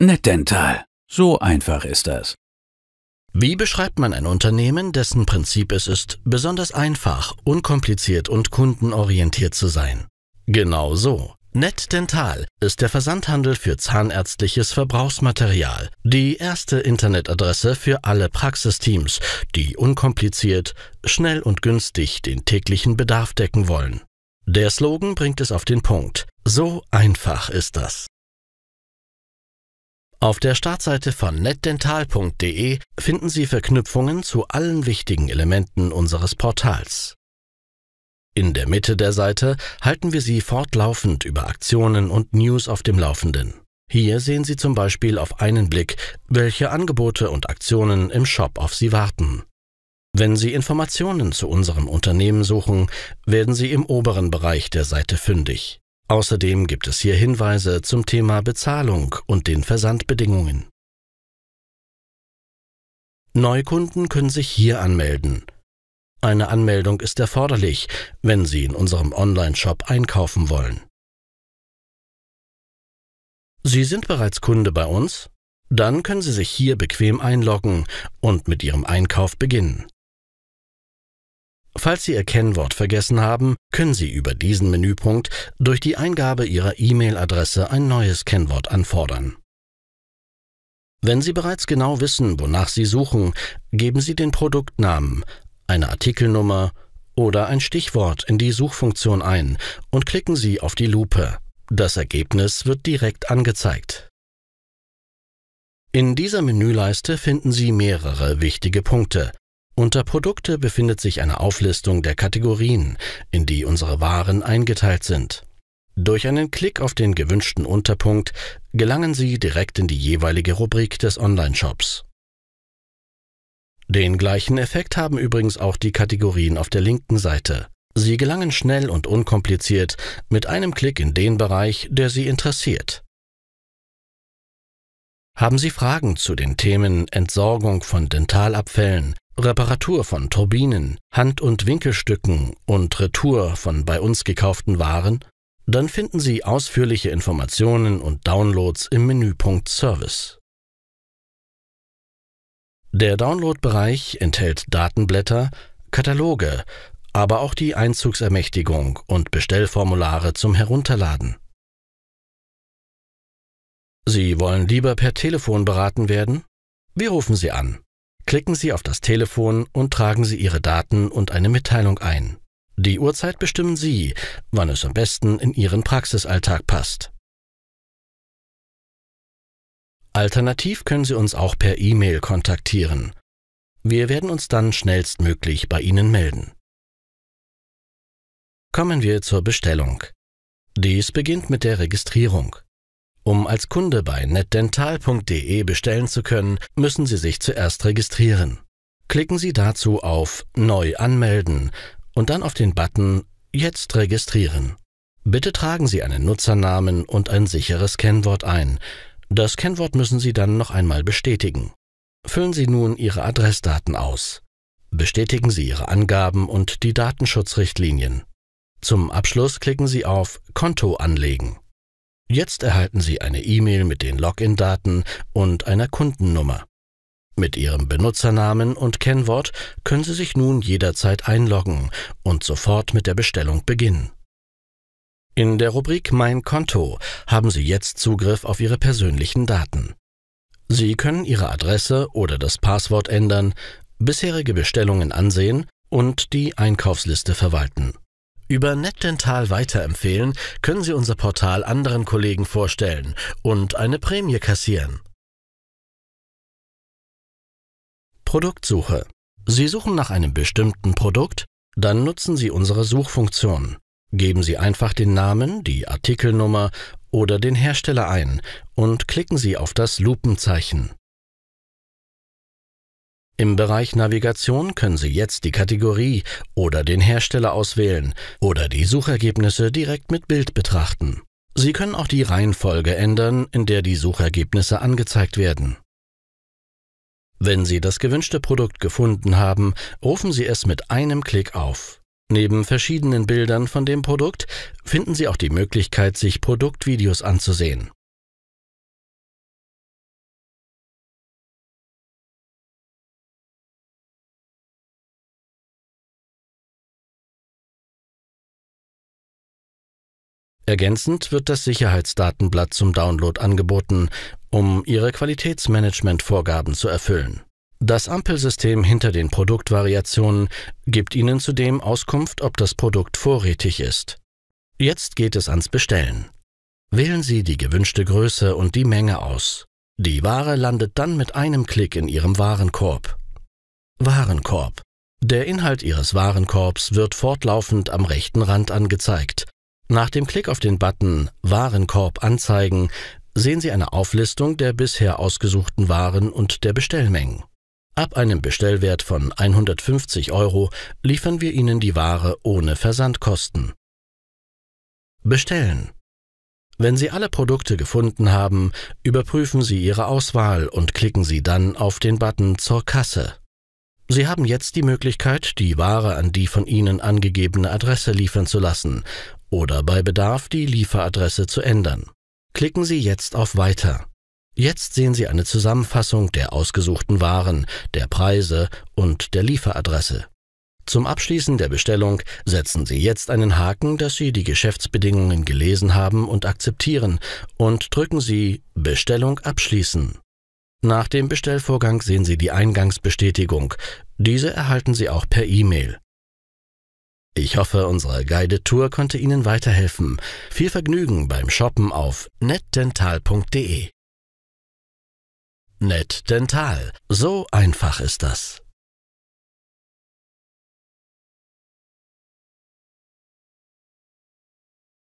NetDental. So einfach ist das. Wie beschreibt man ein Unternehmen, dessen Prinzip es ist, besonders einfach, unkompliziert und kundenorientiert zu sein? Genau so. NetDental ist der Versandhandel für zahnärztliches Verbrauchsmaterial, die erste Internetadresse für alle Praxisteams, die unkompliziert, schnell und günstig den täglichen Bedarf decken wollen. Der Slogan bringt es auf den Punkt. So einfach ist das. Auf der Startseite von netdental.de finden Sie Verknüpfungen zu allen wichtigen Elementen unseres Portals. In der Mitte der Seite halten wir Sie fortlaufend über Aktionen und News auf dem Laufenden. Hier sehen Sie zum Beispiel auf einen Blick, welche Angebote und Aktionen im Shop auf Sie warten. Wenn Sie Informationen zu unserem Unternehmen suchen, werden Sie im oberen Bereich der Seite fündig. Außerdem gibt es hier Hinweise zum Thema Bezahlung und den Versandbedingungen. Neukunden können sich hier anmelden. Eine Anmeldung ist erforderlich, wenn Sie in unserem Online-Shop einkaufen wollen. Sie sind bereits Kunde bei uns? Dann können Sie sich hier bequem einloggen und mit Ihrem Einkauf beginnen. Falls Sie Ihr Kennwort vergessen haben, können Sie über diesen Menüpunkt durch die Eingabe Ihrer E-Mail-Adresse ein neues Kennwort anfordern. Wenn Sie bereits genau wissen, wonach Sie suchen, geben Sie den Produktnamen, eine Artikelnummer oder ein Stichwort in die Suchfunktion ein und klicken Sie auf die Lupe. Das Ergebnis wird direkt angezeigt. In dieser Menüleiste finden Sie mehrere wichtige Punkte, unter Produkte befindet sich eine Auflistung der Kategorien, in die unsere Waren eingeteilt sind. Durch einen Klick auf den gewünschten Unterpunkt gelangen Sie direkt in die jeweilige Rubrik des Online-Shops. Den gleichen Effekt haben übrigens auch die Kategorien auf der linken Seite. Sie gelangen schnell und unkompliziert mit einem Klick in den Bereich, der Sie interessiert. Haben Sie Fragen zu den Themen Entsorgung von Dentalabfällen, Reparatur von Turbinen, Hand- und Winkelstücken und Retour von bei uns gekauften Waren, dann finden Sie ausführliche Informationen und Downloads im Menüpunkt Service. Der Downloadbereich enthält Datenblätter, Kataloge, aber auch die Einzugsermächtigung und Bestellformulare zum Herunterladen. Sie wollen lieber per Telefon beraten werden? Wir rufen Sie an Klicken Sie auf das Telefon und tragen Sie Ihre Daten und eine Mitteilung ein. Die Uhrzeit bestimmen Sie, wann es am besten in Ihren Praxisalltag passt. Alternativ können Sie uns auch per E-Mail kontaktieren. Wir werden uns dann schnellstmöglich bei Ihnen melden. Kommen wir zur Bestellung. Dies beginnt mit der Registrierung. Um als Kunde bei netdental.de bestellen zu können, müssen Sie sich zuerst registrieren. Klicken Sie dazu auf Neu anmelden und dann auf den Button Jetzt registrieren. Bitte tragen Sie einen Nutzernamen und ein sicheres Kennwort ein. Das Kennwort müssen Sie dann noch einmal bestätigen. Füllen Sie nun Ihre Adressdaten aus. Bestätigen Sie Ihre Angaben und die Datenschutzrichtlinien. Zum Abschluss klicken Sie auf Konto anlegen. Jetzt erhalten Sie eine E-Mail mit den Login-Daten und einer Kundennummer. Mit Ihrem Benutzernamen und Kennwort können Sie sich nun jederzeit einloggen und sofort mit der Bestellung beginnen. In der Rubrik Mein Konto haben Sie jetzt Zugriff auf Ihre persönlichen Daten. Sie können Ihre Adresse oder das Passwort ändern, bisherige Bestellungen ansehen und die Einkaufsliste verwalten. Über NetDental weiterempfehlen können Sie unser Portal anderen Kollegen vorstellen und eine Prämie kassieren. Produktsuche. Sie suchen nach einem bestimmten Produkt? Dann nutzen Sie unsere Suchfunktion. Geben Sie einfach den Namen, die Artikelnummer oder den Hersteller ein und klicken Sie auf das Lupenzeichen. Im Bereich Navigation können Sie jetzt die Kategorie oder den Hersteller auswählen oder die Suchergebnisse direkt mit Bild betrachten. Sie können auch die Reihenfolge ändern, in der die Suchergebnisse angezeigt werden. Wenn Sie das gewünschte Produkt gefunden haben, rufen Sie es mit einem Klick auf. Neben verschiedenen Bildern von dem Produkt finden Sie auch die Möglichkeit, sich Produktvideos anzusehen. Ergänzend wird das Sicherheitsdatenblatt zum Download angeboten, um Ihre Qualitätsmanagement-Vorgaben zu erfüllen. Das Ampelsystem hinter den Produktvariationen gibt Ihnen zudem Auskunft, ob das Produkt vorrätig ist. Jetzt geht es ans Bestellen. Wählen Sie die gewünschte Größe und die Menge aus. Die Ware landet dann mit einem Klick in Ihrem Warenkorb. Warenkorb. Der Inhalt Ihres Warenkorbs wird fortlaufend am rechten Rand angezeigt. Nach dem Klick auf den Button Warenkorb anzeigen sehen Sie eine Auflistung der bisher ausgesuchten Waren und der Bestellmengen. Ab einem Bestellwert von 150 Euro liefern wir Ihnen die Ware ohne Versandkosten. Bestellen. Wenn Sie alle Produkte gefunden haben, überprüfen Sie Ihre Auswahl und klicken Sie dann auf den Button zur Kasse. Sie haben jetzt die Möglichkeit, die Ware an die von Ihnen angegebene Adresse liefern zu lassen oder bei Bedarf die Lieferadresse zu ändern. Klicken Sie jetzt auf Weiter. Jetzt sehen Sie eine Zusammenfassung der ausgesuchten Waren, der Preise und der Lieferadresse. Zum Abschließen der Bestellung setzen Sie jetzt einen Haken, dass Sie die Geschäftsbedingungen gelesen haben und akzeptieren und drücken Sie Bestellung abschließen. Nach dem Bestellvorgang sehen Sie die Eingangsbestätigung. Diese erhalten Sie auch per E-Mail. Ich hoffe, unsere Guided-Tour konnte Ihnen weiterhelfen. Viel Vergnügen beim Shoppen auf netdental.de. NetDental. So einfach ist das.